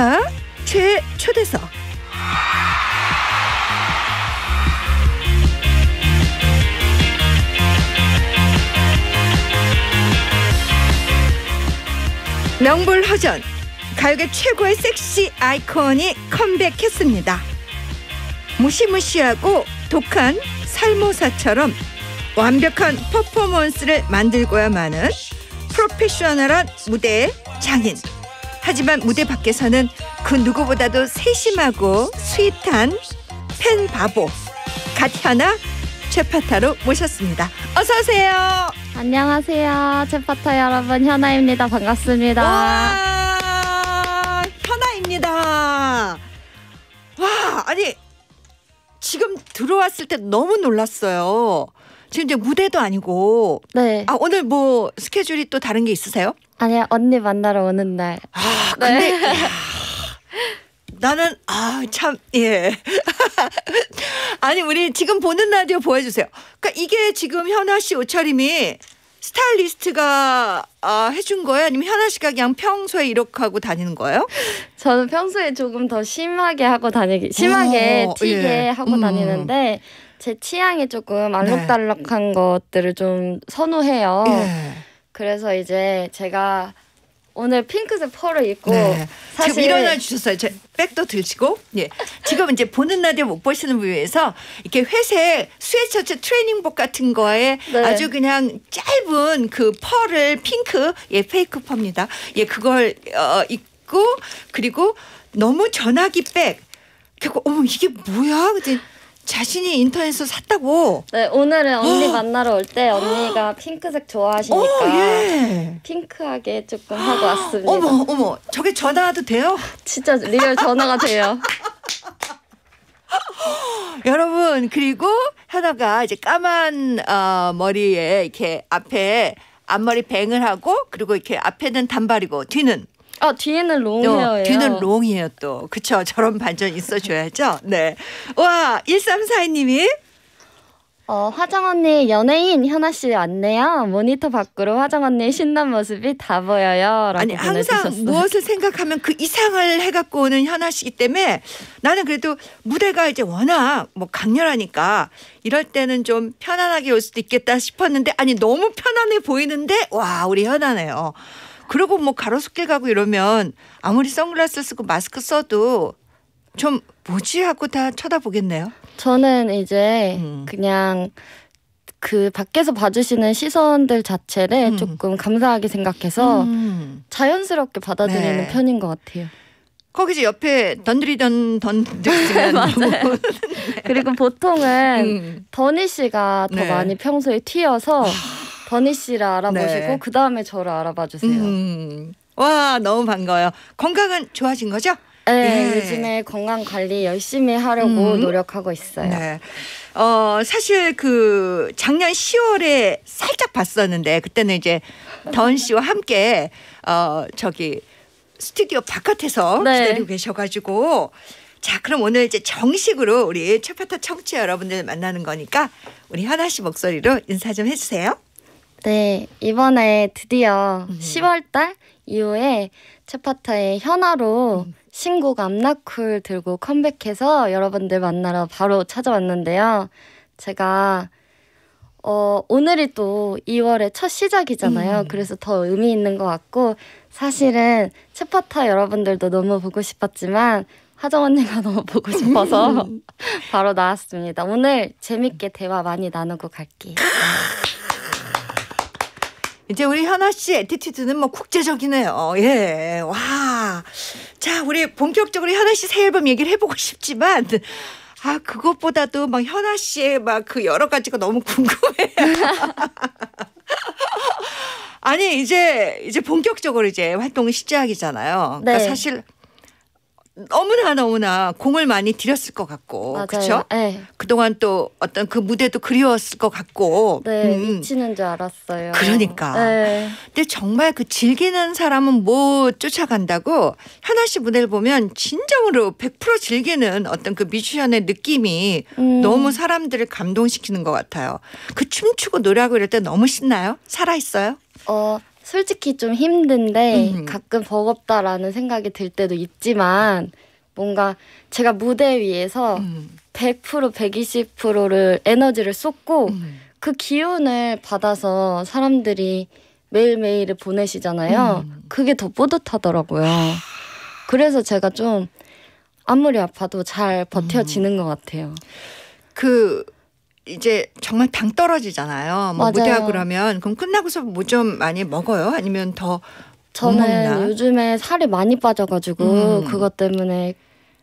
차 최초대석 명불허전 가요계 최고의 섹시 아이콘이 컴백했습니다. 무시무시하고 독한 살모사처럼 완벽한 퍼포먼스를 만들고야 마는 프로페셔널한 무대의 장인 하지만 무대 밖에서는 그 누구보다도 세심하고 스윗한 팬 바보 가티하나 최파타로 모셨습니다. 어서 오세요. 안녕하세요. 최파타 여러분 현아입니다. 반갑습니다. 와, 현아입니다. 와 아니 지금 들어왔을 때 너무 놀랐어요. 지금 이제 무대도 아니고. 네. 아 오늘 뭐 스케줄이 또 다른 게 있으세요? 아니야 언니 만나러 오는 날. 아 근데 네. 나는 아 참 예. 아니 우리 지금 보는 라디오 보여주세요. 그러니까 이게 지금 현아 씨 옷차림이 스타일리스트가 아, 해준 거예요? 아니면 현아 씨가 그냥 평소에 이렇게 하고 다니는 거예요? 저는 평소에 조금 더 심하게 하고 다니기 심하게 오, 어, 예. 튀게 예. 하고 음. 다니는데 제 취향이 조금 알록달록한 네. 것들을 좀 선호해요. 예. 그래서 이제 제가 오늘 핑크색 펄을 입고 네. 사실 지금 일어나 주셨어요. 제 백도 들치고 예. 지금 이제 보는 라디못 보시는 분 위해서 이렇게 회색 스웨셔츠 트레이닝복 같은 거에 네. 아주 그냥 짧은 그 펄을 핑크 예 페이크 펄입니다. 예 그걸 어, 입고 그리고 너무 전화기 백. 그리고 어머 이게 뭐야? 그랬 자신이 인터넷에서 샀다고. 네, 오늘은 언니 허! 만나러 올 때 언니가 핑크색 좋아하시니까 어, 예. 핑크하게 조금 하고 왔습니다. 어머, 어머, 저게 전화도 돼요? 진짜 리얼 전화가 돼요. 여러분 그리고 현아가 이제 까만 어, 머리에 이렇게 앞에 앞머리 뱅을 하고 그리고 이렇게 앞에는 단발이고 뒤는 아 뒤에는 롱헤어예요. 어, 뒤는 롱이에요 또. 그쵸 저런 반전 있어줘야죠. 네. 와 1342님이 어, 화정 언니 연예인 현아 씨 왔네요. 모니터 밖으로 화정 언니의 신난 모습이 다 보여요. 아니 항상 무엇을 생각하면 그 이상을 해갖고 오는 현아 씨기 때문에 나는 그래도 무대가 이제 워낙 뭐 강렬하니까 이럴 때는 좀 편안하게 올 수도 있겠다 싶었는데 아니 너무 편안해 보이는데 와 우리 현아네요. 그리고 뭐 가로수길 가고 이러면 아무리 선글라스 쓰고 마스크 써도 좀 뭐지 하고 다 쳐다보겠네요. 저는 이제 음. 그냥 그 밖에서 봐주시는 시선들 자체를 음. 조금 감사하게 생각해서 음. 자연스럽게 받아들이는 네. 편인 것 같아요. 거기서 옆에 던드리던 던드리던 맞아요. 그리고 보통은 음. 더니 씨가 더 네. 많이 평소에 튀어서 아. 버니 씨를 알아보시고 네. 그 다음에 저를 알아봐 주세요. 음, 음. 와 너무 반가워요. 건강은 좋아진 거죠? 네, 예. 요즘에 건강 관리 열심히 하려고 음. 노력하고 있어요. 네. 어, 사실 그 작년 10월에 살짝 봤었는데 그때는 이제 던 씨와 함께 어, 저기 스튜디오 바깥에서 네. 기다리고 계셔가지고 자, 그럼 오늘 이제 정식으로 우리 최파타 청취 여러분들 만나는 거니까 우리 현아 씨 목소리로 인사 좀 해주세요. 네, 이번에 드디어 음. 10월달 이후에 첫파타의 현아로 음. 신곡 암나쿨 들고 컴백해서 여러분들 만나러 바로 찾아왔는데요. 제가 어, 오늘이 또 2월의 첫 시작이잖아요. 음. 그래서 더 의미 있는 것 같고 사실은 채파타 여러분들도 너무 보고 싶었지만 하정 언니가 너무 보고 싶어서 바로 나왔습니다. 오늘 재밌게 대화 많이 나누고 갈게요. 이제 우리 현아 씨 에티튜드는 뭐 국제적이네요. 예. 와. 자, 우리 본격적으로 현아 씨 새 앨범 얘기를 해보고 싶지만, 아, 그것보다도 막 현아 씨의 막 그 여러 가지가 너무 궁금해. 아니, 이제, 이제 본격적으로 이제 활동을 시작이잖아요. 그러니까 네. 사실 너무나 너무나 공을 많이 들였을 것 같고 그렇죠? 네. 그동안 또 어떤 그 무대도 그리웠을 것 같고 네 음. 음. 미치는 줄 알았어요. 그러니까. 네. 근데 정말 그 즐기는 사람은 뭐 쫓아간다고 하나 씨 무대를 보면 진정으로 100% 즐기는 어떤 그 뮤지션의 느낌이 음. 너무 사람들을 감동시키는 것 같아요. 그 춤추고 노래하고 이럴 때 너무 신나요? 살아 있어요? 어 솔직히 좀 힘든데 음. 가끔 버겁다라는 생각이 들 때도 있지만 뭔가 제가 무대 위에서 음. 100% 120%를 에너지를 쏟고 음. 그 기운을 받아서 사람들이 매일매일을 보내시잖아요. 음. 그게 더 뿌듯하더라고요. 그래서 제가 좀 아무리 아파도 잘 버텨지는 음. 것 같아요. 그 이제 정말 당 떨어지잖아요. 뭐 맞아요. 무대하고 그러면 그럼 끝나고서 뭐 좀 많이 먹어요? 아니면 더 저는 요즘에 살이 많이 빠져가지고 음. 그것 때문에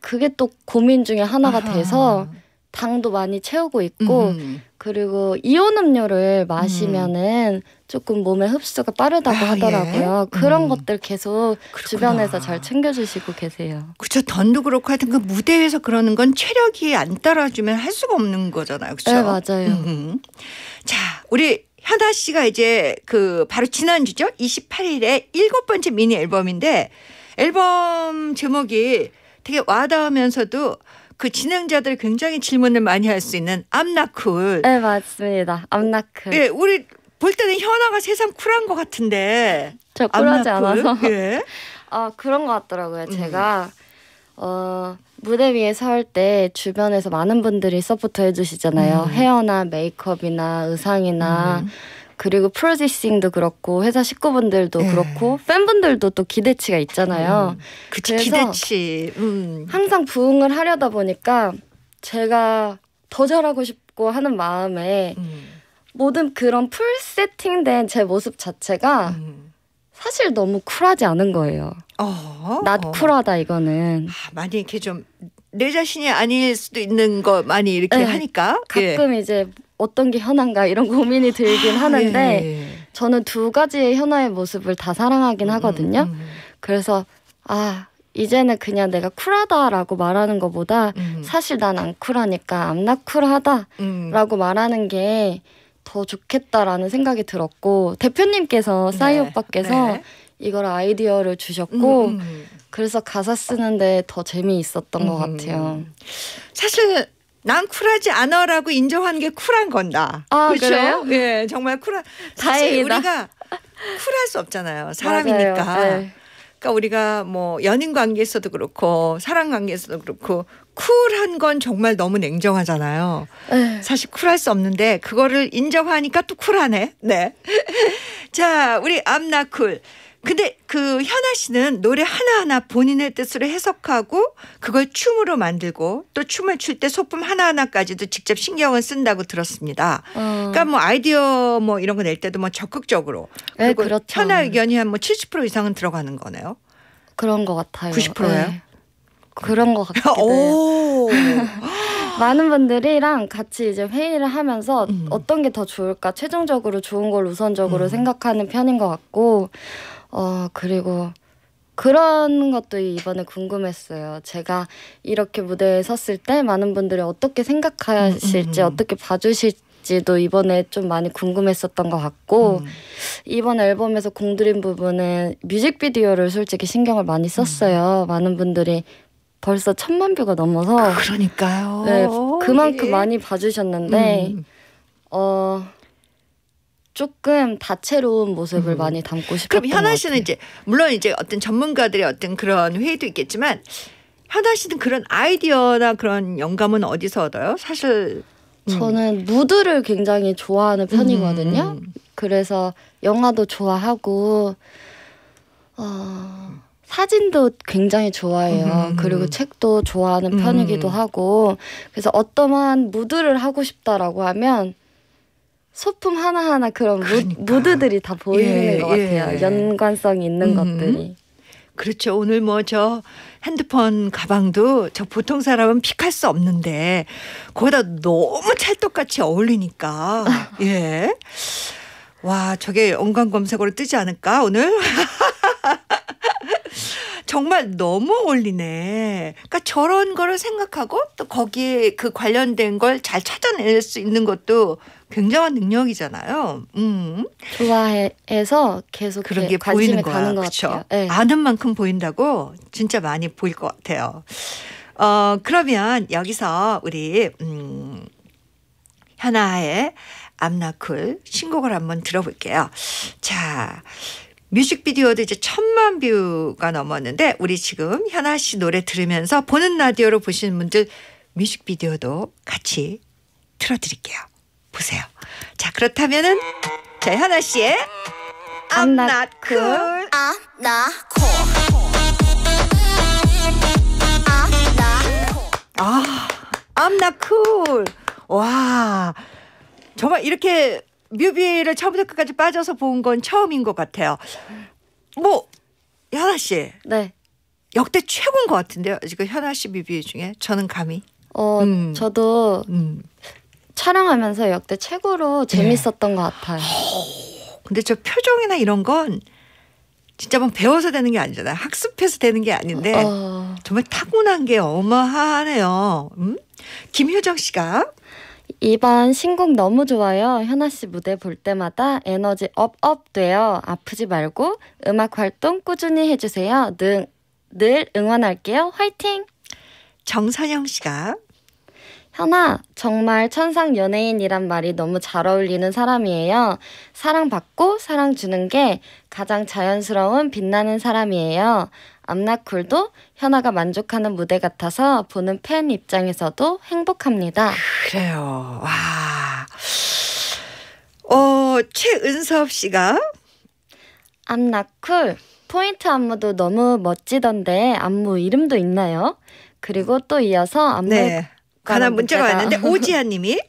그게 또 고민 중에 하나가 아하. 돼서 당도 많이 채우고 있고 음. 그리고 이온 음료를 마시면은 음. 조금 몸에 흡수가 빠르다고 아, 예? 하더라고요. 예? 그런 음. 것들 계속 그렇구나. 주변에서 잘 챙겨주시고 계세요. 그렇죠. 던도 그렇고 하여튼 그 무대에서 그러는 건 체력이 안 따라주면 할 수가 없는 거잖아요. 그렇죠? 네, 맞아요. 음. 자, 우리 현아 씨가 이제 그 바로 지난주죠. 28일에 일곱 번째 미니 앨범인데 앨범 제목이 되게 와닿으면서도 그 진행자들 굉장히 질문을 많이 할 수 있는 암나쿨. 네 맞습니다. 암나쿨. 예, 우리 볼 때는 현아가 세상 쿨한 것 같은데. 저 쿨하지 않아서. 예. 아 그런 것 같더라고요. 음. 제가 음. 어. 무대 위에 설 때 주변에서 많은 분들이 서포터 해주시잖아요. 음. 헤어나 메이크업이나 의상이나 음. 그리고 프로듀싱도 그렇고 회사 식구분들도 네. 그렇고 팬분들도 또 기대치가 있잖아요. 음. 그치, 기대치. 음. 항상 부응을 하려다 보니까 제가 더 잘하고 싶고 하는 마음에 음. 모든 그런 풀 세팅된 제 모습 자체가 음. 사실 너무 쿨하지 않은 거예요. 어, 낫 어. 쿨하다 이거는. 아, 많이 이렇게 좀 내 자신이 아닐 수도 있는 거 많이 이렇게 네. 하니까 예. 가끔 예. 이제 어떤 게 현아인가 이런 고민이 들긴 아, 하는데 예, 예. 저는 두 가지의 현아의 모습을 다 사랑하긴 음, 하거든요. 음, 음. 그래서 아 이제는 그냥 내가 쿨하다라고 말하는 것보다 음. 사실 난 안 쿨하니까 안 나 쿨하다라고 음. 말하는 게 더 좋겠다라는 생각이 들었고 대표님께서 싸이 네. 오빠께서 네. 이걸 아이디어를 주셨고 음, 그래서 가사 쓰는데 더 재미있었던 것 같아요. 사실 난 쿨하지 않아라고 인정하는 게 쿨한 건다. 아, 그렇죠? 그래요? 예, 정말 쿨한. 사실 다행이다. 우리가 쿨할 수 없잖아요. 사람이니까. 네. 그러니까 우리가 뭐 연인 관계에서도 그렇고 사랑 관계에서도 그렇고 쿨한 건 정말 너무 냉정하잖아요. 에이. 네. 사실 쿨할 수 없는데 그거를 인정하니까 또 쿨하네. 네. 자, 우리 암나쿨. 근데 그 현아 씨는 노래 하나하나 본인의 뜻으로 해석하고 그걸 춤으로 만들고 또 춤을 출 때 소품 하나하나까지도 직접 신경을 쓴다고 들었습니다. 어. 그러니까 뭐 아이디어 뭐 이런 거 낼 때도 뭐 적극적으로 네, 그리고 네, 그렇죠. 현아 의견이 한 뭐 70% 이상은 들어가는 거네요. 그런 것 같아요. 90%예요? 그런 것 같기도 해요. 많은 분들이랑 같이 이제 회의를 하면서 음. 어떤 게 더 좋을까 최종적으로 좋은 걸 우선적으로 음. 생각하는 편인 것 같고 어, 그리고 그런 것도 이번에 궁금했어요. 제가 이렇게 무대에 섰을 때 많은 분들이 어떻게 생각하실지, 음, 음, 음. 어떻게 봐주실지도 이번에 좀 많이 궁금했었던 것 같고, 이번 앨범에서 공들인 부분은 뮤직비디오를 솔직히 신경을 많이 썼어요. 많은 분들이 벌써 천만 뷰가 넘어서. 그러니까요. 네, 그만큼 예. 많이 봐주셨는데, 어, 조금 다채로운 모습을 음. 많이 담고 싶었던 그럼 현아 씨는 이제 물론 이제 어떤 전문가들의 어떤 그런 회의도 있겠지만 현아 씨는 그런 아이디어나 그런 영감은 어디서 얻어요? 사실 음. 저는 무드를 굉장히 좋아하는 편이거든요. 음, 음, 음. 그래서 영화도 좋아하고 어, 사진도 굉장히 좋아해요. 그리고 책도 좋아하는 편이기도 하고 그래서 어떠한 무드를 하고 싶다라고 하면 소품 하나하나 그런 그 무드들이 다 보이는 예, 것 같아요. 예. 연관성이 있는 음. 것들이. 그렇죠. 오늘 뭐 저 핸드폰 가방도 저 보통 사람은 픽할 수 없는데 거기다 너무 찰떡같이 어울리니까. 예. 와, 저게 연관 검색어로 뜨지 않을까 오늘? 정말 너무 어울리네. 그러니까 저런 거를 생각하고 또 거기에 그 관련된 걸 잘 찾아낼 수 있는 것도 굉장한 능력이잖아요. 음. 좋아해서 계속 그런 게 보이는 거야. 그렇죠. 네. 아는 만큼 보인다고 진짜 많이 보일 것 같아요. 어 그러면 여기서 우리 음, 현아의 암나쿨 신곡을 한번 들어볼게요. 자. 뮤직비디오도 이제 천만 뷰가 넘었는데 우리 지금 현아 씨 노래 들으면서 보는 라디오로 보시는 분들 뮤직비디오도 같이 틀어드릴게요. 보세요. 자, 그렇다면은 자, 현아 씨의 I'm, I'm not cool. I'm not cool. I'm not cool. 아, I'm not cool. 와. 정말 이렇게 뮤비를 처음부터 끝까지 빠져서 본 건 처음인 것 같아요. 뭐 현아 씨. 네. 역대 최고인 것 같은데요. 지금 현아 씨 뮤비 중에 저는 감히. 어, 음. 저도 음. 촬영하면서 역대 최고로 네. 재밌었던 네. 것 같아요. 근데 저 표정이나 이런 건 진짜 뭐 배워서 되는 게 아니잖아요. 학습해서 되는 게 아닌데 어... 정말 타고난 게 어마하네요. 음? 김효정 씨가 이번 신곡 너무 좋아요. 현아 씨 무대 볼 때마다 에너지 업업 돼요. 아프지 말고 음악 활동 꾸준히 해주세요. 늘, 늘 응원할게요. 화이팅! 정선영 씨가 현아, 정말 천상 연예인이란 말이 너무 잘 어울리는 사람이에요. 사랑받고 사랑 주는 게 가장 자연스러운 빛나는 사람이에요. 암나쿨도 현아가 만족하는 무대 같아서 보는 팬 입장에서도 행복합니다. 그래요. 와. 어, 최은섭 씨가 암나쿨 포인트 안무도 너무 멋지던데 안무 이름도 있나요? 그리고 또 이어서 안무 네. 관한 문자가, 왔는데 오지아님이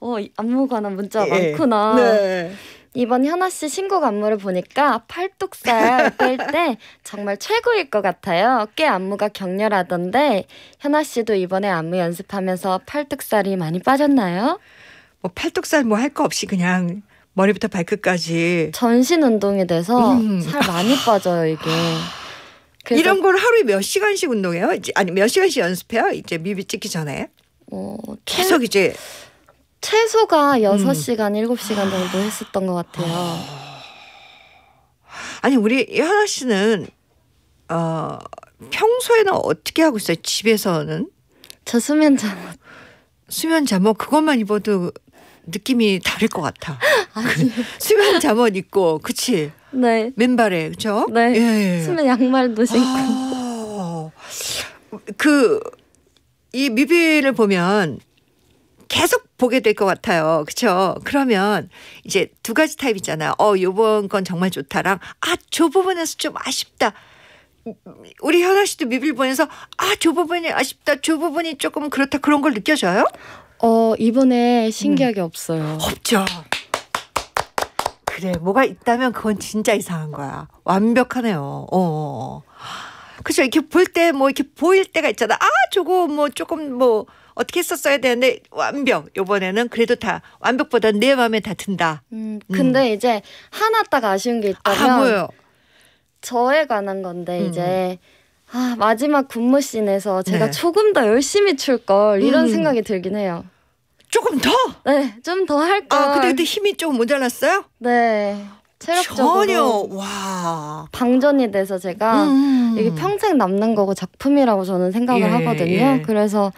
어 안무 관한 문자 예. 많구나. 네. 이번 현아 씨 신곡 안무를 보니까 팔뚝살 뺄 때 정말 최고일 것 같아요. 꽤 안무가 격렬하던데 현아 씨도 이번에 안무 연습하면서 팔뚝살이 많이 빠졌나요? 뭐 팔뚝살 뭐 할 거 없이 그냥 머리부터 발끝까지 전신 운동이 돼서 음. 살 많이 빠져요 이게. 아. 이런 걸 하루에 몇 시간씩 운동해요? 아니 몇 시간씩 연습해요? 이제 뮤비 찍기 전에? 어, 최, 계속 이제 최소가 6시간, 음. 7시간 정도 했었던 것 같아요. 아. 아니 우리 현아 씨는 어, 평소에는 어떻게 하고 있어요? 집에서는? 저 수면 잠옷. 수면 잠옷 그것만 입어도 느낌이 다를 것 같아. 그 수면 잠옷 입고 그치? 네. 맨발에 그렇죠? 네. 예, 예. 수면 양말도 신고. 아. 그이 뮤비를 보면 계속 보게 될 것 같아요. 그렇죠? 그러면 이제 두 가지 타입 있잖아요. 어, 요번 건 정말 좋다랑 아, 저 부분에서 좀 아쉽다. 우리 현아 씨도 뮤비를 보면서 아, 저 부분이 아쉽다. 저 부분이 조금 그렇다. 그런 걸 느껴져요? 어, 이번에 신기하게 음. 없어요. 없죠. 그래, 뭐가 있다면 그건 진짜 이상한 거야. 완벽하네요. 어. 어, 어. 그죠? 이렇게 볼 때 뭐 이렇게 보일 때가 있잖아. 아, 저거 뭐 조금 뭐 어떻게 했었어야 되는데 완벽. 요번에는 그래도 다 완벽보다 내 마음에 다 든다. 음, 근데 음. 이제 하나 딱 아쉬운 게 있다면 아, 뭐요? 저에 관한 건데 음. 이제 아, 마지막 군무 씬에서 제가 네. 조금 더 열심히 출 걸 이런 음. 생각이 들긴 해요. 조금 더? 네, 좀 더 할 걸. 아, 근데 그때 힘이 좀 모자랐어요? 네. 체력적으로 전혀 와 방전이 돼서 제가 음, 음. 이게 평생 남는 거고 작품이라고 저는 생각을 예, 하거든요. 예. 그래서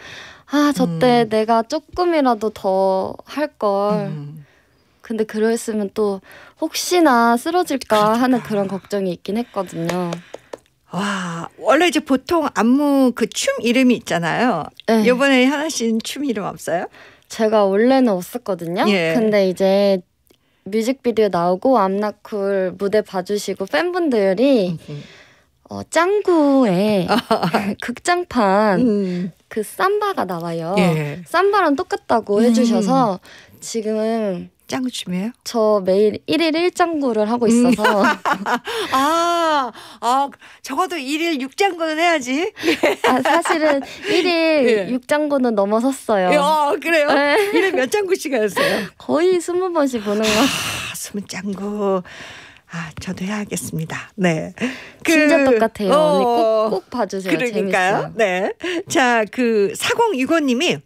아 저때 음. 내가 조금이라도 더 할 걸. 음. 근데 그랬으면 또 혹시나 쓰러질까 그렇구나. 하는 그런 걱정이 있긴 했거든요. 와 원래 이제 보통 안무 그 춤 이름이 있잖아요. 네. 이번에 하나 씨는 춤 이름 없어요? 제가 원래는 없었거든요. 예. 근데 이제 뮤직비디오 나오고 암나쿨 무대 봐주시고 팬분들이 어, 짱구의 극장판 음. 그 삼바가 나와요. 예. 삼바랑 똑같다고 해주셔서 음. 지금 짱구 춤이에요? 저 매일 1일 1장구를 하고 있어서. 음. 아, 아, 적어도 1일 6장구는 해야지. 예. 아, 사실은 1일 예. 6장구는 넘어섰어요. 어, 예, 그래요? 네. 1일 몇 장구씩 하셨어요? 거의 20번씩 보는 거. 아, 20장구. 아, 저도 해야겠습니다. 네. 그, 진짜 똑같아요. 어, 언니 꼭, 꼭 봐주세요. 그러니까요. 재밌어요. 네. 자, 그 4065님이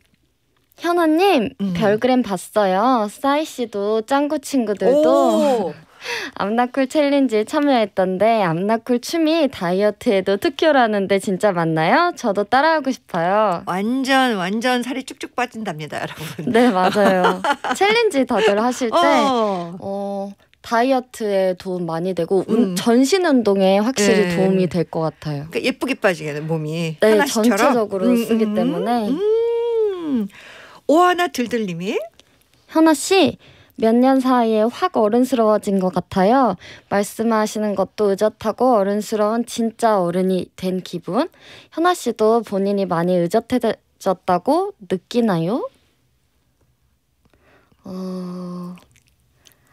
현아님 음. 별그램 봤어요. 싸이 씨도 짱구 친구들도 암나쿨 챌린지 참여했던데 암나쿨 춤이 다이어트에도 특효라는데 진짜 맞나요? 저도 따라하고 싶어요. 완전 완전 살이 쭉쭉 빠진답니다, 여러분. 네 맞아요. 챌린지 다들 하실 어. 때 어. 어, 다이어트에 도움 많이 되고 음. 전신 운동에 확실히 네. 도움이 될 것 같아요. 그러니까 예쁘게 빠지게 몸이 네, 하나씩처럼? 전체적으로 음, 쓰기 음, 음 때문에. 음. 음. 오하나 들들님이 현아 씨. 몇 년 사이에 확 어른스러워진 것 같아요. 말씀하시는 것도 의젓하고 어른스러운 진짜 어른이 된 기분. 현아 씨도 본인이 많이 의젓해졌다고 느끼나요? 어...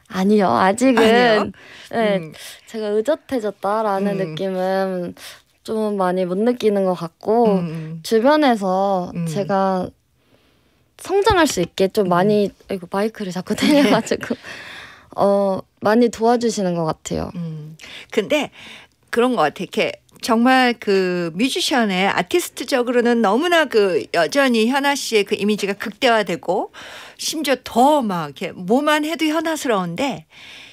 아니요, 아직은. 아니요? 네, 음. 제가 의젓해졌다라는 음. 느낌은 좀 많이 못 느끼는 것 같고, 음. 음. 주변에서 음. 제가 성장할 수 있게 좀 많이 음. 이거 마이크를 자꾸 때려가지고 네. 어 많이 도와주시는 것 같아요. 음. 근데 그런 것 같아. 이렇게 정말 그 뮤지션의 아티스트적으로는 너무나 그 여전히 현아 씨의 그 이미지가 극대화되고 심지어 더 막 이렇게 뭐만 해도 현아스러운데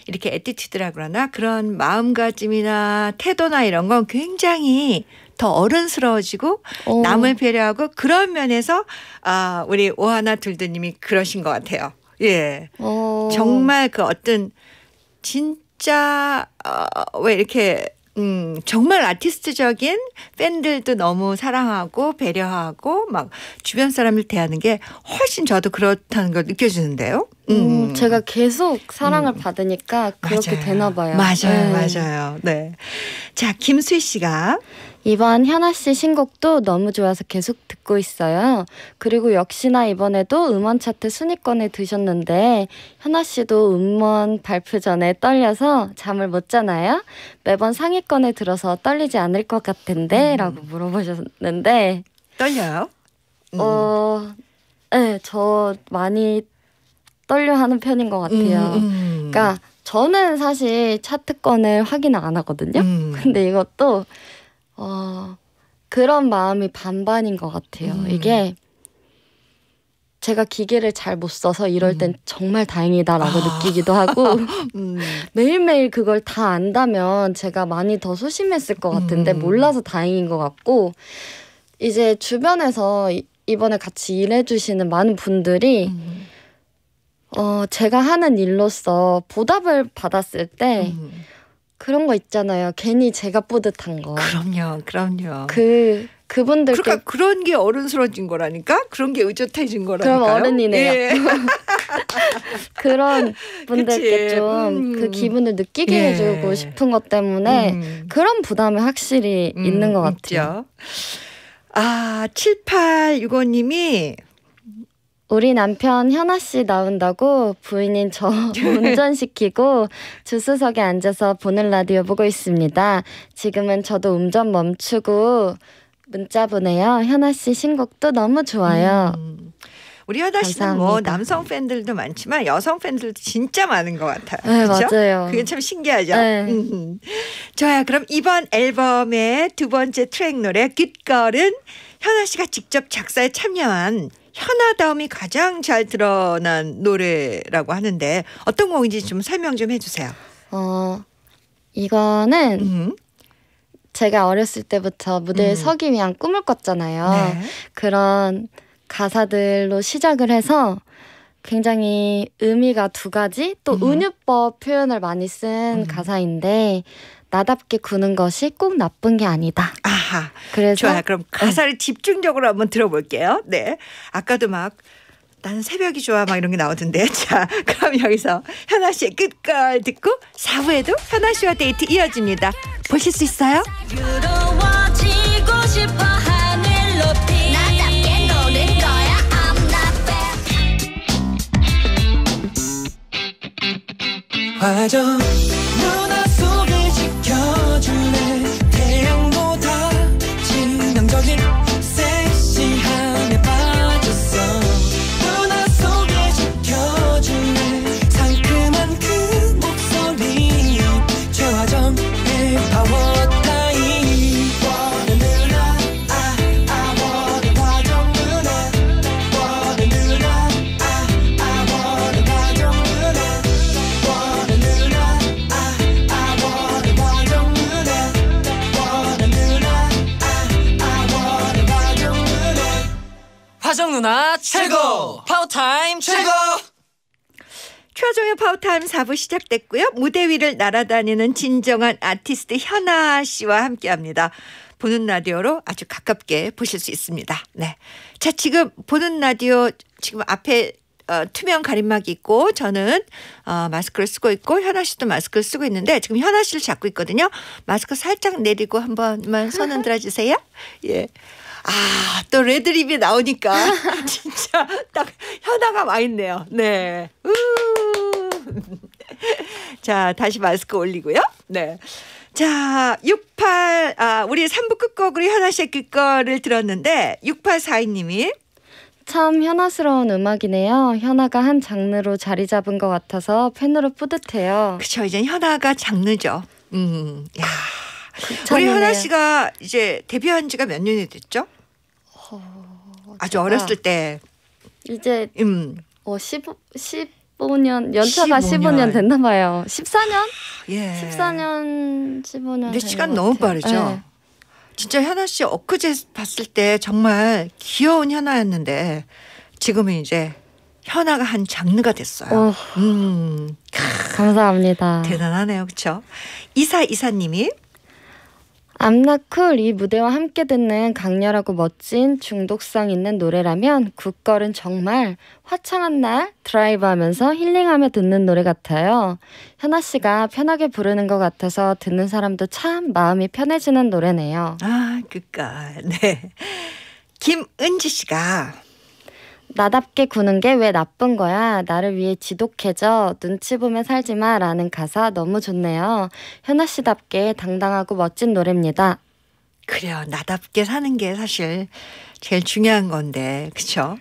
이렇게 에티튜드라 그러나 그런 마음가짐이나 태도나 이런 건 굉장히 더 어른스러워지고 오. 어. 남을 배려하고 그런 면에서 아 우리 오하나 둘드님이 그러신 것 같아요. 예, 오. 어. 정말 그 어떤 진짜 어, 왜 이렇게 음, 정말 아티스트적인 팬들도 너무 사랑하고 배려하고 막 주변 사람을 대하는 게 훨씬 저도 그렇다는 걸 느껴지는데요. 음. 음 제가 계속 사랑을 음. 받으니까 그렇게 맞아요. 되나 봐요. 맞아요, 네. 맞아요. 네. 자, 김수희 씨가 이번 현아 씨 신곡도 너무 좋아서 계속 듣고 있어요. 그리고 역시나 이번에도 음원 차트 순위권에 드셨는데 현아 씨도 음원 발표 전에 떨려서 잠을 못 자나요? 매번 상위권에 들어서 떨리지 않을 것 같은데 음. 라고 물어보셨는데 떨려요? 음. 어, 네, 저 많이 떨려하는 편인 것 같아요. 음. 음. 그러니까 저는 사실 차트권을 확인 안 하거든요. 음. 근데 이것도 어, 그런 마음이 반반인 것 같아요. 음. 이게 제가 기계를 잘 못 써서 이럴 음. 땐 음. 정말 다행이다라고 아. 느끼기도 하고 음. 매일매일 그걸 다 안다면 제가 많이 더 소심했을 것 같은데 음. 몰라서 다행인 것 같고 이제 주변에서 이번에 같이 일해주시는 많은 분들이 음. 어, 제가 하는 일로서 보답을 받았을 때 음. 그런 거 있잖아요. 괜히 제가 뿌듯한 거. 그럼요, 그럼요. 그 그분들 그러니까 그 그런 게 어른스러워진 거라니까 그런 게 의젓해진 거라니까요. 그럼 어른이네요. 예. 그런 분들께 좀그 음. 기분을 느끼게 예. 해주고 싶은 것 때문에 음. 그런 부담이 확실히 음. 있는 것 같아요. 있죠. 아 7865님이 우리 남편 현아 씨 나온다고 부인인 저 운전시키고 주수석에 앉아서 보는 라디오 보고 있습니다. 지금은 저도 운전 멈추고 문자 보내요. 현아 씨 신곡도 너무 좋아요. 음. 우리 현아 씨는 뭐 감사합니다. 뭐 남성 팬들도 많지만 여성 팬들도 진짜 많은 것 같아요. 네, 맞아요. 그게 참 신기하죠. 네. 좋아요. 음. 그럼 이번 앨범의 두 번째 트랙 노래 귓걸은 현아 씨가 직접 작사에 참여한 현아다움이 가장 잘 드러난 노래라고 하는데 어떤 곡인지 좀 설명 좀 해주세요. 어 이거는 음. 제가 어렸을 때부터 무대에 음. 서기 위한 꿈을 꿨잖아요. 네. 그런 가사들로 시작을 해서 굉장히 의미가 두 가지 또 음. 은유법 표현을 많이 쓴 음. 가사인데 나답게 구는 것이 꼭 나쁜 게 아니다. 아하. 그래서 좋아요. 그럼 네. 가사를 네. 집중적으로 한번 들어볼게요. 네. 아까도 막 나는 새벽이 좋아 막 이런 게 나오던데. 자, 그럼 여기서 현아 씨의 끝걸 듣고 4부에도 현아 씨와 데이트 이어집니다. 보실 수 있어요? 화정 파워타임 4부 시작됐고요. 무대 위를 날아다니는 진정한 아티스트 현아 씨와 함께합니다. 보는 라디오로 아주 가깝게 보실 수 있습니다. 네. 자, 지금 보는 라디오 지금 앞에 어, 투명 가림막이 있고 저는 어, 마스크를 쓰고 있고 현아 씨도 마스크를 쓰고 있는데 지금 현아 씨를 잡고 있거든요. 마스크 살짝 내리고 한 번만 손 흔들어 주세요. 예. 아, 또 레드립이 나오니까 진짜 딱 현아가 와 있네요. 네. 우. 자, 다시 마스크 올리고요. 네. 자, 68, 아, 우리 3부 끝곡으로 현아 씨의 그거를 들었는데, 6842님이 참 현아스러운 음악이네요. 현아가 한 장르로 자리 잡은 것 같아서 팬으로 뿌듯해요. 그쵸, 이제 현아가 장르죠. 음, 야. 우리 현아 씨가 이제 데뷔한 지가 몇 년이 됐죠? 어, 아주 어렸을 때. 이제 음. 어, 15, 10, 15년 연차가 15년, 15년 된다 봐요. 14년? 예. 14년 15년. 근데 시간 너무 빠르죠. 네. 진짜 현아 씨 엊그제 봤을 때 정말 귀여운 현아였는데 지금은 이제 현아가 한 장르가 됐어요. 어. 음. 감사합니다. 대단하네요. 그렇죠? 이사 이사님이 암나쿨 이 무대와 함께 듣는 강렬하고 멋진 중독성 있는 노래라면 굿걸은 정말 화창한 날 드라이브하면서 힐링하며 듣는 노래 같아요. 현아 씨가 편하게 부르는 것 같아서 듣는 사람도 참 마음이 편해지는 노래네요. 아, 그까 네. 김은지 씨가 나답게 구는 게 왜 나쁜 거야? 나를 위해 지독해져. 눈치 보면 살지 마. 라는 가사 너무 좋네요. 현아 씨답게 당당하고 멋진 노래입니다. 그래요. 나답게 사는 게 사실 제일 중요한 건데. 그쵸?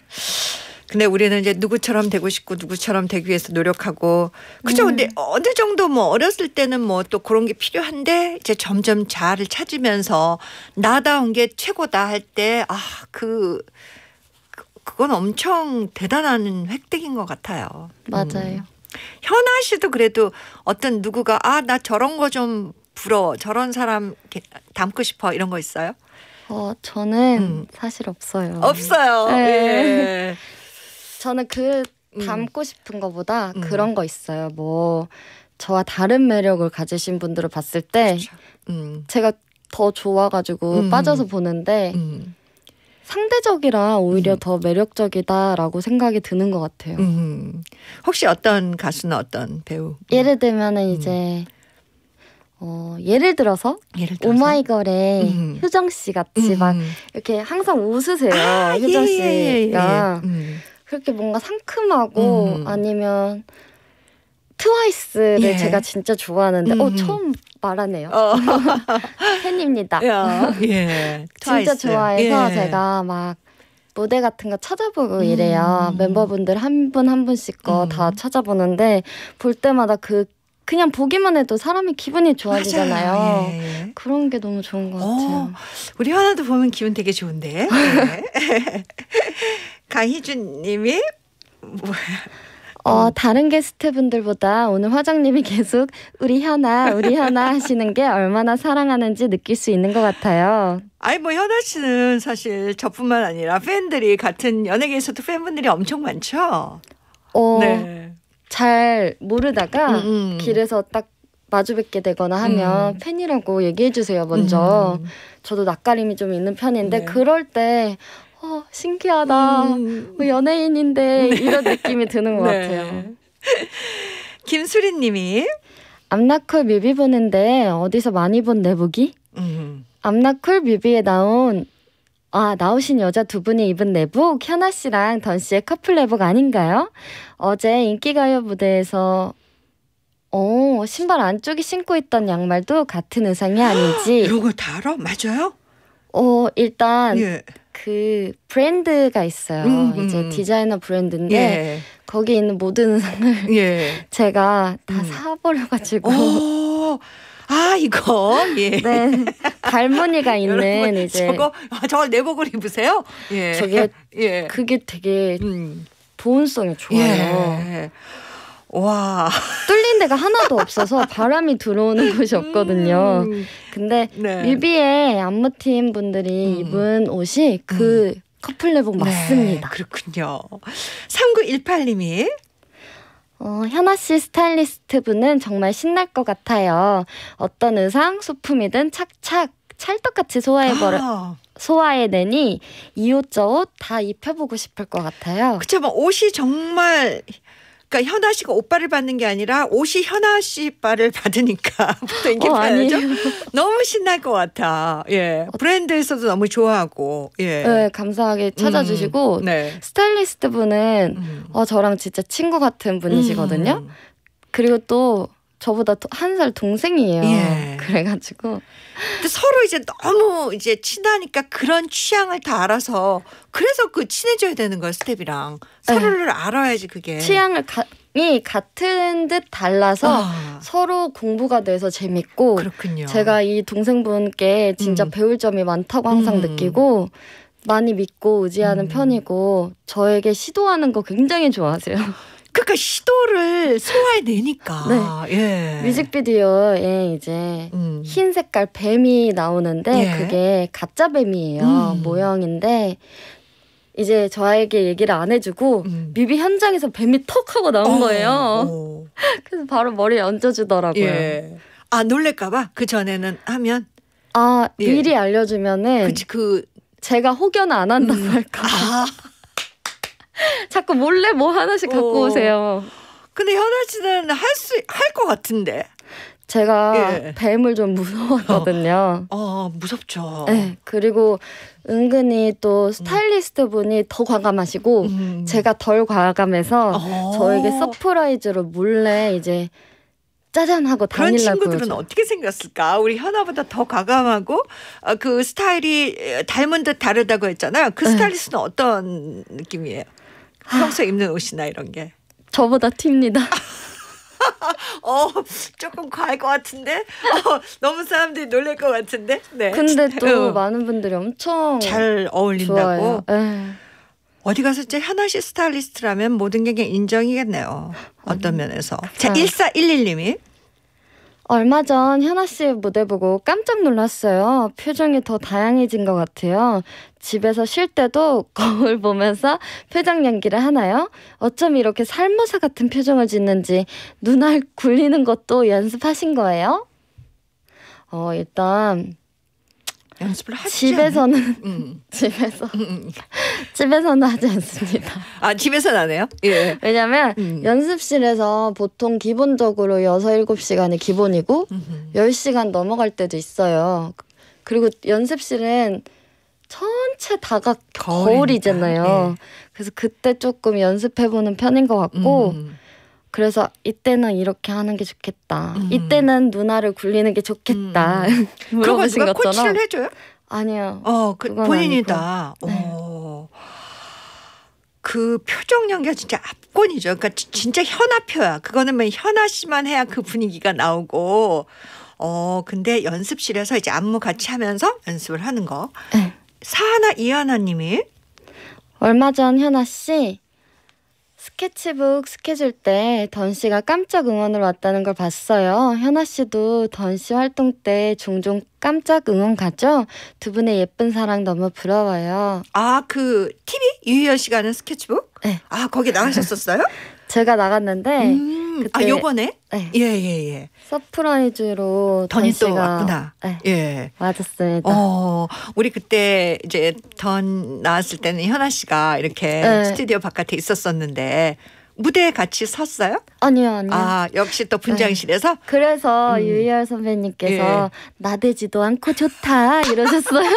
근데 우리는 이제 누구처럼 되고 싶고 누구처럼 되기 위해서 노력하고 그죠 음. 근데 어느 정도 뭐 어렸을 때는 뭐 또 그런 게 필요한데 이제 점점 자아를 찾으면서 나다운 게 최고다 할 때 아그 그건 엄청 대단한 획득인 것 같아요. 맞아요. 음. 현아 씨도 그래도 어떤 누구가 아나 저런 거 좀부러 저런 사람 닮고 싶어 이런 거 있어요? 어 저는 음. 사실 없어요. 없어요. 네. 예. 저는 그 음. 닮고 싶은 거보다 음. 그런 거 있어요. 뭐 저와 다른 매력을 가지신 분들을 봤을 때 음. 제가 더 좋아가지고 음. 빠져서 보는데. 음. 상대적이라 오히려 음. 더 매력적이다라고 생각이 드는 것 같아요. 음. 혹시 어떤 가수나 어떤 배우? 예를 들면 음. 이제 어, 예를 들어서, 예를 들어서? 오마이걸의 음. 효정 씨 같이 음. 막 이렇게 항상 웃으세요. 아, 효정 예, 씨가 예, 예, 예. 음. 그렇게 뭔가 상큼하고 음. 아니면 트와이스를 예. 제가 진짜 좋아하는데 음. 어 처음 말하네요. 어. 팬입니다. 예. 진짜 좋아해서 예. 제가 막 무대 같은 거 찾아보고 음. 이래요. 멤버분들 한 분한 한 분씩 거다 음. 찾아보는데 볼 때마다 그 그냥 보기만 해도 사람이 기분이 좋아지잖아요. 예, 예. 그런 게 너무 좋은 것 어, 같아요. 우리 하나도 보면 기분 되게 좋은데. 예. 강희준 님이 뭐야? 어, 음. 다른 게스트분들보다 오늘 화장님이 계속 우리 현아, 우리 현아 하시는 게 얼마나 사랑하는지 느낄 수 있는 것 같아요. 아니 뭐 현아 씨는 사실 저뿐만 아니라 팬들이 같은 연예계에서도 팬분들이 엄청 많죠. 어, 네. 잘 모르다가 음음. 음. 길에서 딱 마주 뵙게 되거나 하면 음. 팬이라고 얘기해 주세요 먼저. 음. 저도 낯가림이 좀 있는 편인데 네. 그럴 때 어, 신기하다. 음. 뭐 연예인인데 네. 이런 느낌이 드는 것 네. 같아요. 김수리님이 암나쿨 뮤비 보는데 어디서 많이 본 내복이? 음. 암나쿨 뮤비에 나온 아 나오신 여자 두 분이 입은 내복 현아 씨랑 던 씨의 커플 내복 아닌가요? 어제 인기가요 무대에서 어 신발 안쪽에 신고 있던 양말도 같은 의상이 아닌지 이런 다 알아? 맞아요? 어 일단 예. 그 브랜드가 있어요. 음, 음 이제 음. 디자이너 브랜드인데 예. 거기 있는 모든 의상을 예. 제가 다 음. 사버려가지고. 오, 아 이거 예. 네 발무늬가 있는 이제 저거 아, 저걸 내복을 입으세요? 예. 저게 예. 그게 되게 음. 보온성이 좋아요. 예. 와. 뚫린 데가 하나도 없어서 바람이 들어오는 곳이 없거든요. 음. 근데 네. 뮤비의 안무팀 분들이 음. 입은 옷이 그 음. 커플레복 네, 맞습니다. 네, 그렇군요. 3918님이 어, 현아 씨 스타일리스트 분은 정말 신날 것 같아요. 어떤 의상, 소품이든 착착 찰떡같이 소화해버려. 아. 소화해내니 이 옷 저 옷 다 입혀보고 싶을 것 같아요. 그쵸, 막 뭐 옷이 정말 그러니까 현아 씨가 오빠를 받는 게 아니라 옷이 현아 씨빠를 받으니까 부터 인기 어, 봐야죠. 너무 신날 것 같아. 예. 브랜드에서도 너무 좋아하고. 예. 네, 감사하게 찾아주시고 음, 음. 네. 스타일리스트 분은 음. 어, 저랑 진짜 친구 같은 분이시거든요. 음. 그리고 또 저보다 한 살 동생이에요. 예. 그래가지고 근데 서로 이제 너무 이제 친하니까 그런 취향을 다 알아서 그래서 그 친해져야 되는 거예요 스텝이랑 네. 서로를 네. 알아야지 그게 취향을 가, 이 같은 듯 달라서 아. 서로 공부가 돼서 재밌고 그렇군요. 제가 이 동생분께 진짜 음. 배울 점이 많다고 항상 음. 느끼고 많이 믿고 의지하는 음. 편이고 저에게 시도하는 거 굉장히 좋아하세요. 그러니까 시도를 소화해내니까. 네. 예. 뮤직비디오에 이제 음. 흰 색깔 뱀이 나오는데 예. 그게 가짜 뱀이에요. 음. 모형인데 이제 저에게 얘기를 안 해주고 음. 뮤비 현장에서 뱀이 턱 하고 나온 어. 오, 거예요. 그래서 바로 머리에 얹어주더라고요. 예. 아 놀랄까봐 그 전에는 하면 아 예. 미리 알려주면은 그치, 그 제가 혹여나 안 한다고 음. 할까. 아. 자꾸 몰래 뭐 하나씩 갖고 어. 오. 세요 근데 현아 씨는 할 수할 것 같은데. 제가 예. 뱀을 좀 무서웠거든요. 어, 어, 무섭죠. 네, 그리고 은근히 또 음. 스타일리스트 분이 음. 더 과감하시고 음. 제가 덜 과감해서 어. 저에게 서프라이즈로 몰래 이제 짜잔 하고 다닐라고 그런 친구들은 그러죠. 어떻게 생겼을까? 우리 현아보다 더 과감하고 어, 그 스타일이 닮은 듯 다르다고 했잖아요. 그 네. 스타일리스트는 네. 어떤 느낌이에요? 평소 입는 옷이나 이런 게? 저보다 튑니다. 어, 조금 과할 것 같은데? 어, 너무 사람들이 놀랄 것 같은데? 네. 근데 또 어. 많은 분들이 엄청 잘 어울린다고. 예. 어디 가서 진짜 현아 씨 스타일리스트라면 모든 게 인정이겠네요. 어떤 면에서. 자, 1411님이 아. 얼마 전 현아 씨의 무대 보고 깜짝 놀랐어요. 표정이 더 다양해진 것 같아요. 집에서 쉴 때도 거울 보면서 표정 연기를 하나요? 어쩜 이렇게 살모사 같은 표정을 짓는지 눈알 굴리는 것도 연습하신 거예요? 어, 일단 연습을 하지 집에서는 음. 집에서 음, 음, 음. 집에서는 하지 않습니다. 아 집에서는 안 해요? 예. 왜냐하면 음. 연습실에서 보통 기본적으로 6, 7시간이 기본이고 음시간 넘어갈 때도 있어요. 그리고 연습실은 전체 다가 거울이잖아요. 예. 그래서 그때 조금 연습해보는 편인 것 같고 음. 그래서 이때는 이렇게 하는 게 좋겠다. 음. 이때는 누나를 굴리는 게 좋겠다. 음. 음. 그거 누가 것처럼. 코치를 해줘요? 아니요. 어, 그 본인이다. 어. 네. 그 표정 연기가 진짜 압권이죠. 그러니까 진짜 현아표야. 그거는 뭐 현아 씨만 해야 그 분위기가 나오고. 어, 근데 연습실에서 이제 안무 같이 하면서 연습을 하는 거. 네. 사하나 이하나 님이 얼마 전 현아 씨 스케치북 스케줄 때 던 씨가 깜짝 응원을 왔다는 걸 봤어요. 현아 씨도 던 씨 활동 때 종종 깜짝 응원 가죠? 두 분의 예쁜 사랑 너무 부러워요. 아, 그 TV? 유희열 씨가 하는 스케치북? 네. 아, 거기 나가셨었어요? 제가 나갔는데 음. 음, 아 요번에? 네. 예, 예, 예. 서프라이즈로 던이 또 왔구나. 네. 예. 맞았습니다. 어, 우리 그때 이제 던 나왔을 때는 현아 씨가 이렇게 네. 스튜디오 바깥에 있었었는데 무대에 같이 섰어요? 아니요, 아니요. 아, 역시 또 분장실에서? 네. 그래서 음. 유희열 선배님께서 예. 나대지도 않고 좋다 이러셨어요.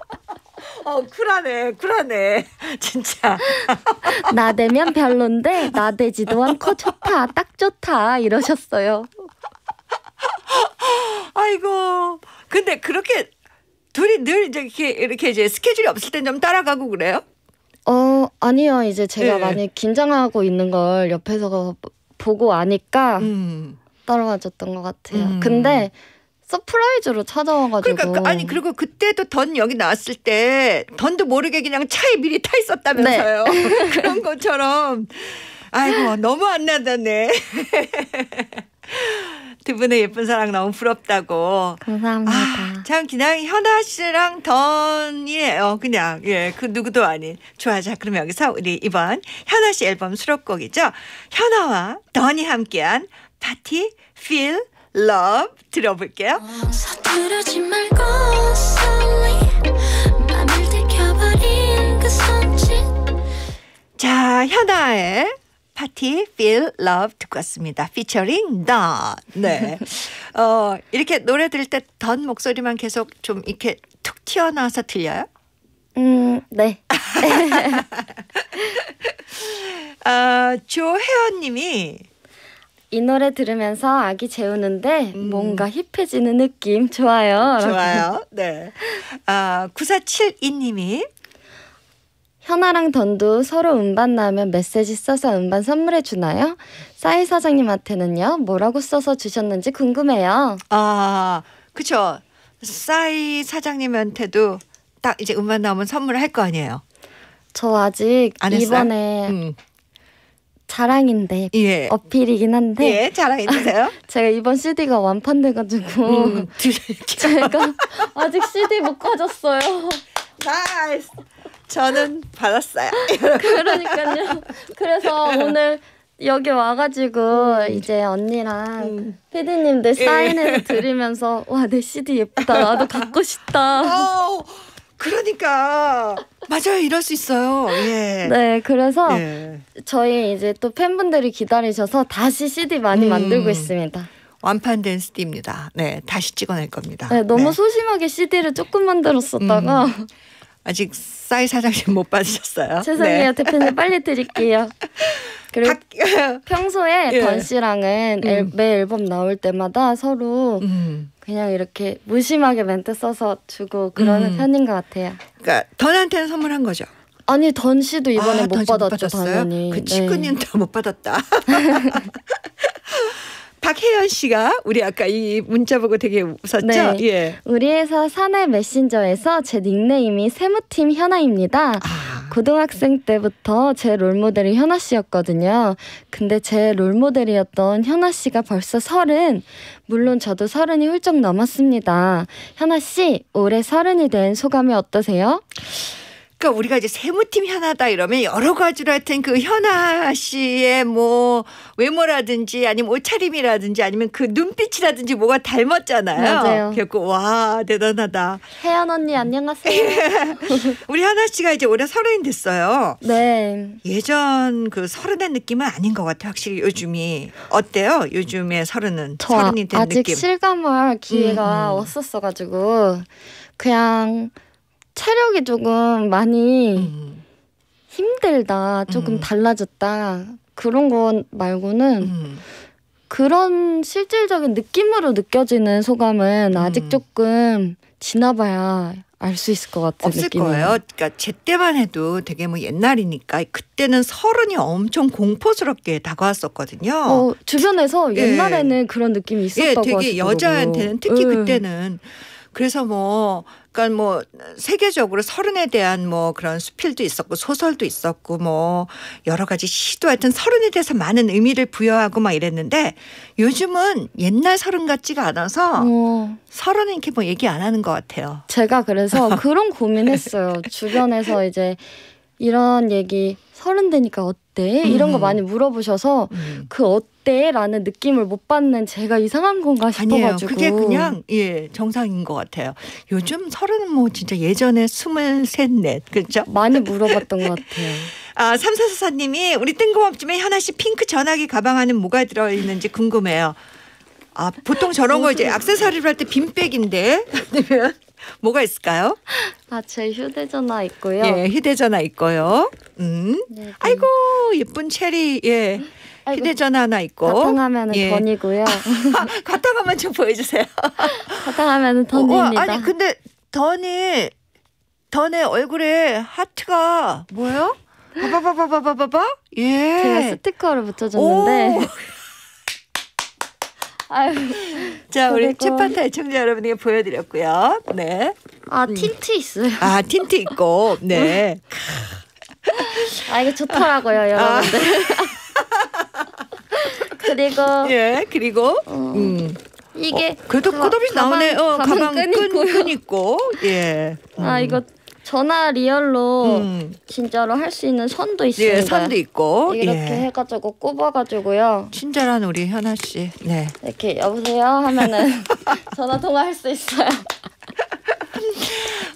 어, 쿨하네, 쿨하네. 진짜. 나대면 별론데, 나대지도 않고 좋다, 딱 좋다, 이러셨어요. 아이고. 근데 그렇게 둘이 늘 이렇게, 이렇게 이제 스케줄이 없을 땐 좀 따라가고 그래요? 어, 아니요. 이제 제가 네. 많이 긴장하고 있는 걸 옆에서 보고 아니까 음. 따라가 줬던 것 같아요. 음. 근데 서프라이즈로 찾아와가지고. 그러니까 그, 아니 그리고 그때도 던 여기 나왔을 때 던도 모르게 그냥 차에 미리 타 있었다면서요. 네. 그런 것처럼. 아이고 너무 안 나다네. 두 분의 예쁜 사랑 너무 부럽다고. 감사합니다. 아, 참 그냥 현아 씨랑 던이에요. 그냥 예 그 누구도 아닌. 좋아 자 그럼 여기서 우리 이번 현아 씨 앨범 수록곡이죠. 현아와 던이 함께한 파티 필 Love 들어볼게요. 서투르지 말고 그 자, 현아의 파티 Feel Love 듣고 왔습니다. 피처링 던. 네. 어, 이렇게 노래 들을 때 던 목소리만 계속 좀 이렇게 툭 튀어나와서 들려요? 음, 네. 아, 어, 조혜원 님이 이 노래 들으면서 아기 재우는데 음. 뭔가 힙해지는 느낌 좋아요. 좋아요. 네. 아, 9472님이 현아랑 던도 서로 음반 나면 메시지 써서 음반 선물해 주나요? 싸이 사장님한테는요. 뭐라고 써서 주셨는지 궁금해요. 아, 그쵸. 싸이 사장님한테도 딱 이제 음반 나오면 선물할거 아니에요. 저 아직 이번에 음. 자랑인데 예. 어필이긴 한데 예, 자랑해 주세요. 제가 이번 CD가 완판돼가지고 음, 제가 아직 CD 못 가졌어요. 나이스. 저는 받았어요. 그러니까요. 그래서 오늘 여기 와가지고 음. 이제 언니랑 음. 피디님들 예. 사인해서 드리면서 와 내 CD 예쁘다 나도 갖고 싶다. 어, 그러니까 맞아요 이럴 수 있어요. 예. 네 그래서 예. 저희 이제 또 팬분들이 기다리셔서 다시 CD 많이 음. 만들고 있습니다. 완판된 CD입니다. 네 다시 찍어낼 겁니다. 네 너무 네. 소심하게 CD를 조금 만들었었다가 음. 아직 싸이 사장님 못 받으셨어요. 죄송해요 네. 대표님 빨리 드릴게요. 그리고 각... 평소에 예. 던 씨랑은 음. 매 앨범 나올 때마다 서로 음. 그냥 이렇게 무심하게 멘트 써서 주고 그러는 음. 편인 것 같아요. 그러니까 던한테는 선물한 거죠. 아니 던 씨도 이번에 아, 못 받았죠 못 당연히. 그 치근이는 네. 못 받았다. 박혜연 씨가 우리 아까 이 문자 보고 되게 웃었죠? 네. 예. 우리 회사 사내 메신저에서 제 닉네임이 세무팀 현아입니다. 아. 고등학생 때부터 제 롤모델이 현아 씨였거든요. 근데 제 롤모델이었던 현아 씨가 벌써 서른, 물론 저도 서른이 훌쩍 넘었습니다. 현아 씨, 올해 서른이 된 소감이 어떠세요? 그러니까 우리가 이제 세무팀 현아다 이러면 여러 가지로 하여튼 그 현아 씨의 뭐 외모라든지 아니면 옷차림이라든지 아니면 그 눈빛이라든지 뭐가 닮았잖아요. 맞아요. 결국 와 대단하다. 혜연 언니 안녕하세요. 우리 현아 씨가 이제 올해 서른이 됐어요. 네. 예전 그 서른의 느낌은 아닌 것 같아. 요 확실히 요즘이 어때요? 요즘의 서른은 서른이 된 아직 느낌. 아직 실감할 기회가 음. 음. 없었어가지고 그냥. 체력이 조금 많이 음. 힘들다, 조금 음. 달라졌다 그런 것 말고는 음. 그런 실질적인 느낌으로 느껴지는 소감은 음. 아직 조금 지나봐야 알 수 있을 것 같은 없을 느낌은. 거예요. 그러니까 제때만 해도 되게 뭐 옛날이니까 그때는 서른이 엄청 공포스럽게 다가왔었거든요. 어, 주변에서 예. 옛날에는 예. 그런 느낌이 있었다고 예, 되게 하시더라고요. 여자한테는 특히 예. 그때는 그래서 뭐 그러니까 뭐 세계적으로 서른에 대한 뭐 그런 수필도 있었고 소설도 있었고 뭐 여러 가지 시도 하여튼 서른에 대해서 많은 의미를 부여하고 막 이랬는데 요즘은 옛날 서른 같지가 않아서 어. 서른은 이렇게 뭐 얘기 안 하는 것 같아요. 제가 그래서 그런 고민했어요. 네. 주변에서 이제 이런 얘기 서른 되니까 어때? 이런 거 음. 많이 물어보셔서 음. 그 어때? 때라는 느낌을 못 받는 제가 이상한 건가 싶어가지고 아니에요. 그게 그냥 예 정상인 것 같아요. 요즘 서른뭐 진짜 예전에 스물셋 넷 그죠? 많이 물어봤던 것 같아요. 아, 삼사사사님이 우리 뜬금없지만 현아 씨 핑크 전화기 가방 안에 뭐가 들어있는지 궁금해요. 아, 보통 저런 걸 이제 악세사리로 할 때 빈백인데 아니면 뭐가 있을까요? 아, 제 휴대전화 있고요. 예, 휴대전화 있고요. 음, 네, 네. 아이고 예쁜 체리 예. 휴대전화 하나 있고. 가탕하면 예. 던이고요. 가탕하면 좀 보여주세요. 가탕하면 던입니다. 어, 아니 근데 던이 던의 얼굴에 하트가 뭐요 바바바바바바바 예. 제가 스티커를 붙여줬는데. 자, 우리 챗파타 애청자 여러분에게 보여드렸고요. 네. 아, 음. 틴트 있어요. 아, 틴트 있고, 네. 아, 이거 좋더라고요, 아. 여러분들. 아. 그리고 예 그리고 어. 음. 이게 어, 그래도 끝없이 그 나오네. 어, 가방, 가방 끈, 있고요. 끈 있고. 예. 아, 음. 아 이거 전화 리얼로 음. 진짜로 할 수 있는 선도 예, 있습니다. 예, 선도 있고 이렇게 예. 해가지고 꼽아가지고요. 친절한 우리 현아 씨. 네. 이렇게 여보세요 하면은 전화 통화할 수 있어요.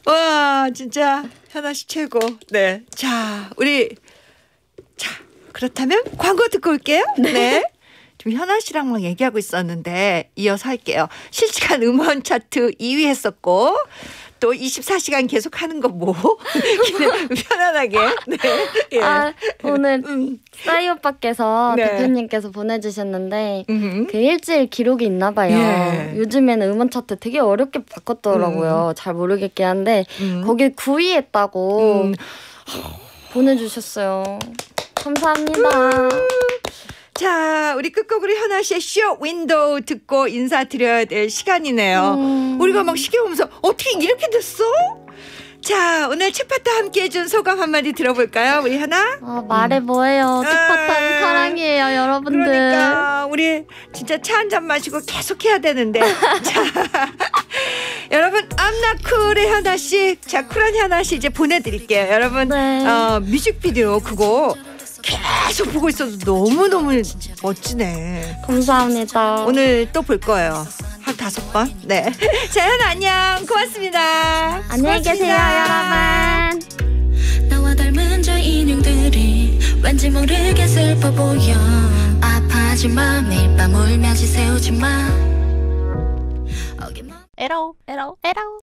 와 진짜 현아 씨 최고. 네. 자 우리 자 그렇다면 광고 듣고 올게요. 네. 네. 지금 현아 씨랑 막 얘기하고 있었는데 이어서 할게요. 실시간 음원 차트 2위 했었고 또 24시간 계속 하는 거 뭐? 편안하게. 네. 예. 아, 오늘 음. 싸이 오빠께서 네. 대표님께서 보내주셨는데 음흠. 그 일주일 기록이 있나 봐요. 예. 요즘에는 음원 차트 되게 어렵게 바꿨더라고요. 음. 잘모르겠긴 한데 음. 거기 9위 했다고 음. 보내주셨어요. 감사합니다. 음. 자, 우리 끝곡으로 현아 씨의 쇼 윈도우 듣고 인사드려야 될 시간이네요. 음. 우리가 막 시계 보면서 어떻게 이렇게 됐어? 자, 오늘 책파타 함께 해준 소감 한마디 들어볼까요? 우리 현나 아, 말해 뭐예요. 책파타는 아, 사랑이에요, 여러분들. 그러니까, 우리 진짜 차 한잔 마시고 계속 해야 되는데. 자, 여러분, 암나쿨의 현아씨 자, 쿨한 현아씨 이제 보내드릴게요. 여러분, 네. 어, 뮤직비디오 그거. 계속 보고 있어도 너무너무 멋지네. 감사합니다. 오늘 또 볼 거예요. 한 다섯 번. 네. 자연 안녕. 고맙습니다. 안녕히 계세요, 고맙습니다. 여러분. 나와 닮은 저 인형들이 왠지 모르게 슬퍼 보여. 아파하지 마. 매일 밤 울며 지새우지 마. 에러, 에러, 에러.